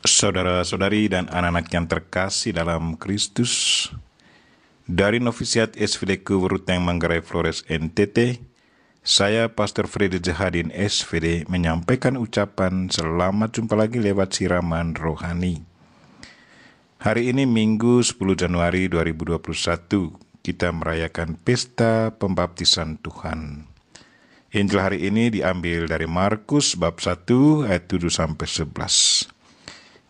Saudara-saudari dan anak-anak yang terkasih dalam Kristus, dari Novisiat SVD Kuwrut yang Manggarai Flores NTT, saya Pastor Freddy Jahadin SVD menyampaikan ucapan selamat jumpa lagi lewat siraman rohani. Hari ini Minggu 10 Januari 2021, kita merayakan pesta pembaptisan Tuhan. Injil hari ini diambil dari Markus bab 1 ayat 7 sampai 11.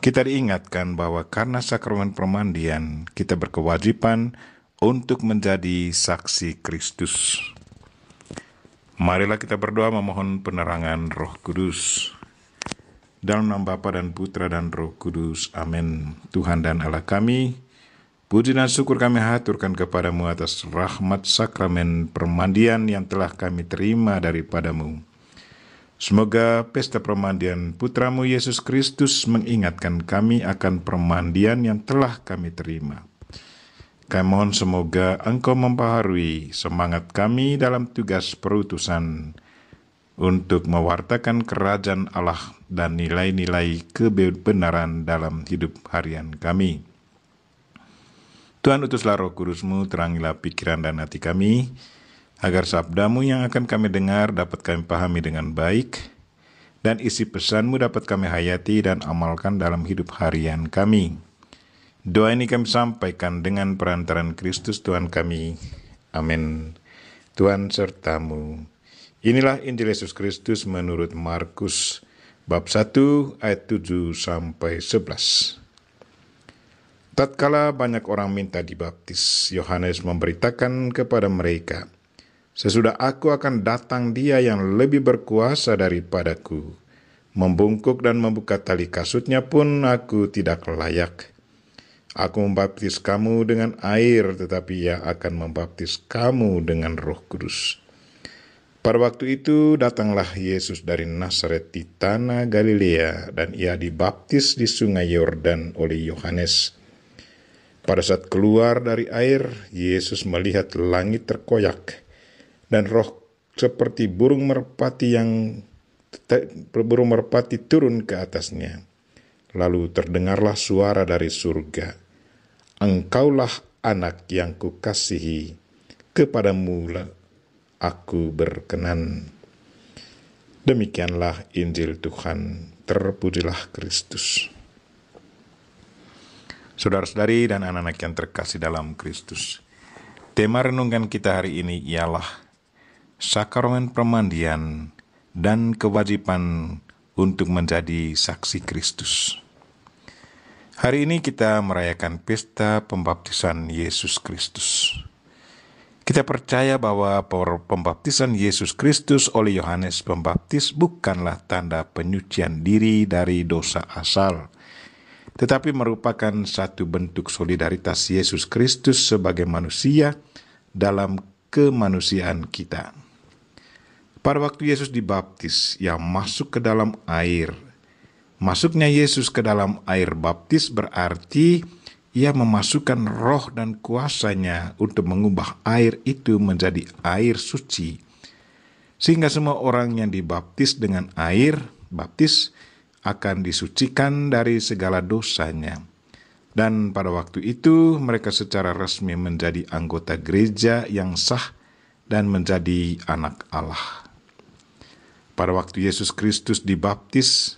Kita diingatkan bahwa karena sakramen permandian, kita berkewajiban untuk menjadi saksi Kristus. Marilah kita berdoa memohon penerangan Roh Kudus. Dalam nama Bapa dan Putra dan Roh Kudus. Amin. Tuhan dan Allah kami, puji dan syukur kami haturkan kepadamu atas rahmat sakramen permandian yang telah kami terima daripadamu. Semoga pesta permandian putramu Yesus Kristus mengingatkan kami akan permandian yang telah kami terima. Kami mohon semoga engkau membaharui semangat kami dalam tugas perutusan untuk mewartakan kerajaan Allah dan nilai-nilai kebenaran dalam hidup harian kami. Tuhan utuslah roh kudusmu, terangilah pikiran dan hati kami, agar sabdamu yang akan kami dengar dapat kami pahami dengan baik, dan isi pesanmu dapat kami hayati dan amalkan dalam hidup harian kami. Doa ini kami sampaikan dengan perantaran Kristus Tuhan kami. Amin. Tuhan sertamu. Inilah Injil Yesus Kristus menurut Markus bab 1 ayat 7 sampai 11. Tatkala banyak orang minta dibaptis, Yohanes memberitakan kepada mereka, Sesudah aku akan datang dia yang lebih berkuasa daripadaku. Membungkuk dan membuka tali kasutnya pun aku tidak layak. Aku membaptis kamu dengan air, tetapi ia akan membaptis kamu dengan roh kudus. Pada waktu itu datanglah Yesus dari Nazaret di tanah Galilea, dan ia dibaptis di sungai Yordan oleh Yohanes. Pada saat keluar dari air, Yesus melihat langit terkoyak dan roh seperti burung merpati yang burung merpati turun ke atasnya. Lalu terdengarlah suara dari surga. Engkaulah anak yang kukasihi, kepadamu aku berkenan. Demikianlah Injil Tuhan, terpujilah Kristus. Saudara-saudari dan anak-anak yang terkasih dalam Kristus, tema renungan kita hari ini ialah sakramen permandian dan kewajiban untuk menjadi saksi Kristus. Hari ini kita merayakan pesta pembaptisan Yesus Kristus. Kita percaya bahwa pembaptisan Yesus Kristus oleh Yohanes Pembaptis bukanlah tanda penyucian diri dari dosa asal, tetapi merupakan satu bentuk solidaritas Yesus Kristus sebagai manusia dalam kemanusiaan kita. Pada waktu Yesus dibaptis, ia masuk ke dalam air. Masuknya Yesus ke dalam air baptis berarti ia memasukkan roh dan kuasanya untuk mengubah air itu menjadi air suci. Sehingga semua orang yang dibaptis dengan air, baptis, akan disucikan dari segala dosanya. Dan pada waktu itu mereka secara resmi menjadi anggota gereja yang sah dan menjadi anak Allah. Pada waktu Yesus Kristus dibaptis,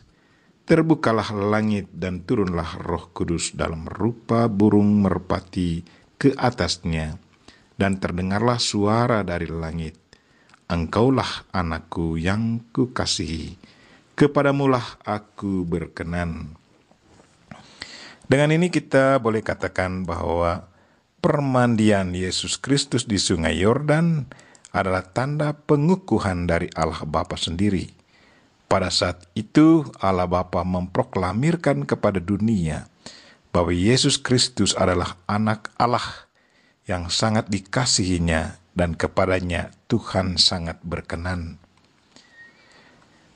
terbukalah langit dan turunlah roh kudus dalam rupa burung merpati ke atasnya, dan terdengarlah suara dari langit. Engkaulah anakku yang kukasihi, kepadamulah aku berkenan. Dengan ini kita boleh katakan bahwa permandian Yesus Kristus di sungai Yordan adalah tanda pengukuhan dari Allah Bapa sendiri. Pada saat itu Allah Bapa memproklamirkan kepada dunia bahwa Yesus Kristus adalah anak Allah yang sangat dikasihinya dan kepadanya Tuhan sangat berkenan.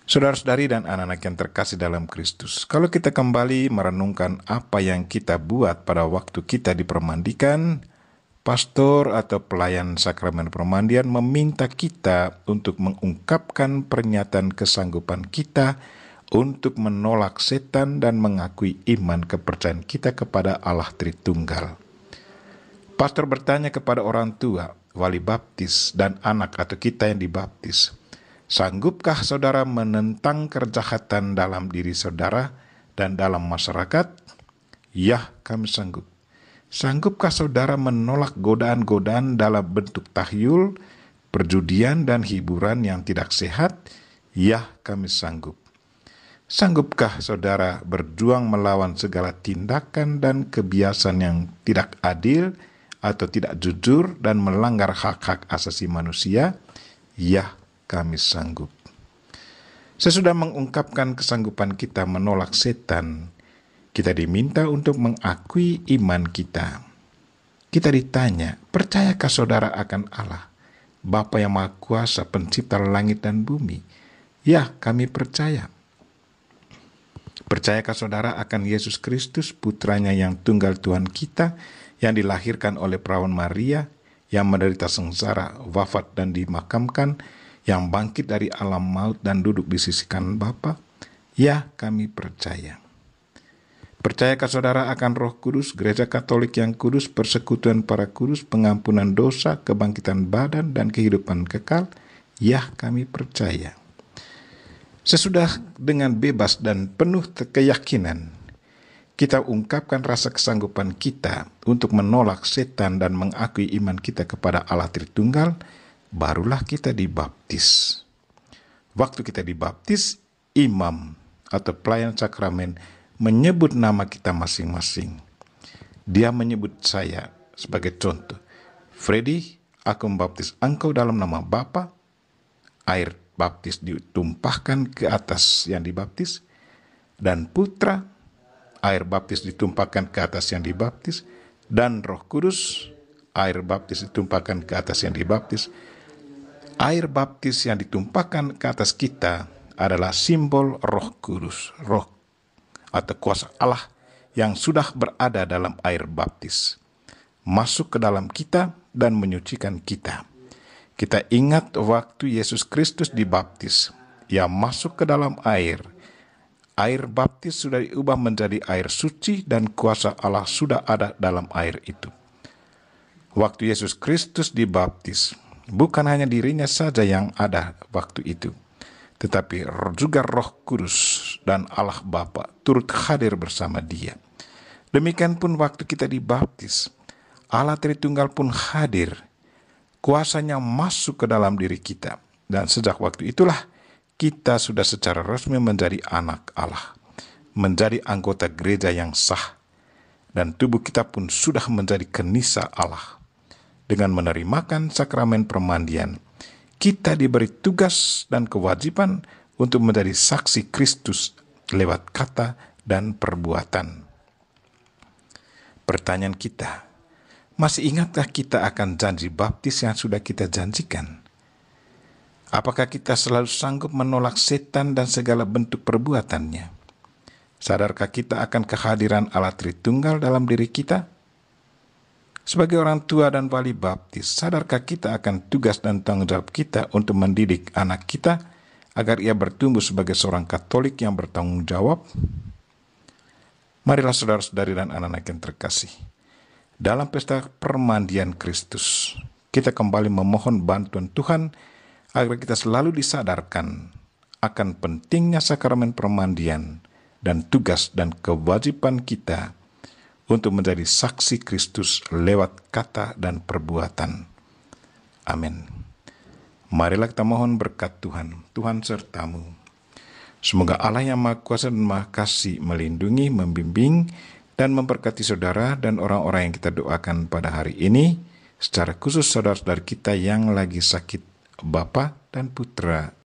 Saudara-saudari dan anak-anak yang terkasih dalam Kristus, kalau kita kembali merenungkan apa yang kita buat pada waktu kita dipermandikan, pastor atau pelayan sakramen permandian meminta kita untuk mengungkapkan pernyataan kesanggupan kita untuk menolak setan dan mengakui iman kepercayaan kita kepada Allah Tritunggal. Pastor bertanya kepada orang tua, wali baptis, dan anak atau kita yang dibaptis, sanggupkah saudara menentang kerjahatan dalam diri saudara dan dalam masyarakat? Yah, kami sanggup. Sanggupkah saudara menolak godaan-godaan dalam bentuk tahyul, perjudian, dan hiburan yang tidak sehat? Ya, kami sanggup. Sanggupkah saudara berjuang melawan segala tindakan dan kebiasaan yang tidak adil atau tidak jujur dan melanggar hak-hak asasi manusia? Ya, kami sanggup. Sesudah mengungkapkan kesanggupan kita menolak setan, kita diminta untuk mengakui iman kita. Kita ditanya, percayakah saudara akan Allah, Bapa yang Maha Kuasa, Pencipta langit dan bumi? Ya, kami percaya. Percayakah saudara akan Yesus Kristus, putranya yang tunggal Tuhan kita, yang dilahirkan oleh perawan Maria, yang menderita sengsara, wafat dan dimakamkan, yang bangkit dari alam maut dan duduk di sisi kanan Bapa? Ya, kami percaya. Percayakah saudara akan roh kudus, gereja katolik yang kudus, persekutuan para kudus, pengampunan dosa, kebangkitan badan, dan kehidupan kekal? ya kami percaya. Sesudah dengan bebas dan penuh keyakinan, kita ungkapkan rasa kesanggupan kita untuk menolak setan dan mengakui iman kita kepada Allah Tritunggal, barulah kita dibaptis. Waktu kita dibaptis, imam atau pelayan sakramen menyebut nama kita masing-masing. Dia menyebut saya sebagai contoh. Freddy, aku membaptis engkau dalam nama Bapa. Air baptis ditumpahkan ke atas yang dibaptis. Dan putra, air baptis ditumpahkan ke atas yang dibaptis. Dan roh kudus, air baptis ditumpahkan ke atas yang dibaptis. Air baptis yang ditumpahkan ke atas kita adalah simbol roh kudus. Roh atau kuasa Allah yang sudah berada dalam air baptis masuk ke dalam kita dan menyucikan kita. Kita ingat waktu Yesus Kristus dibaptis, ia masuk ke dalam air. Air baptis sudah diubah menjadi air suci dan kuasa Allah sudah ada dalam air itu. Waktu Yesus Kristus dibaptis, bukan hanya dirinya saja yang ada waktu itu, tetapi juga Roh Kudus dan Allah Bapa turut hadir bersama dia. Demikian pun waktu kita dibaptis, Allah Tritunggal pun hadir. Kuasanya masuk ke dalam diri kita. Dan sejak waktu itulah kita sudah secara resmi menjadi anak Allah. Menjadi anggota gereja yang sah. Dan tubuh kita pun sudah menjadi kenisa Allah. Dengan menerimakan sakramen permandian, kita diberi tugas dan kewajiban untuk menjadi saksi Kristus lewat kata dan perbuatan. Pertanyaan kita, masih ingatkah kita akan janji baptis yang sudah kita janjikan? Apakah kita selalu sanggup menolak setan dan segala bentuk perbuatannya? Sadarkah kita akan kehadiran Allah Tritunggal dalam diri kita? Sebagai orang tua dan wali baptis, sadarkah kita akan tugas dan tanggung jawab kita untuk mendidik anak kita agar ia bertumbuh sebagai seorang Katolik yang bertanggung jawab? Marilah saudara-saudari dan anak-anak yang terkasih. Dalam pesta permandian Kristus, kita kembali memohon bantuan Tuhan agar kita selalu disadarkan akan pentingnya sakramen permandian dan tugas dan kewajiban kita untuk menjadi saksi Kristus lewat kata dan perbuatan. Amin. Marilah kita mohon berkat Tuhan. Tuhan sertamu. Semoga Allah yang Maha Kuasa dan Maha Kasih melindungi, membimbing, dan memberkati saudara dan orang-orang yang kita doakan pada hari ini, secara khusus saudara-saudara kita yang lagi sakit, Bapa dan Putra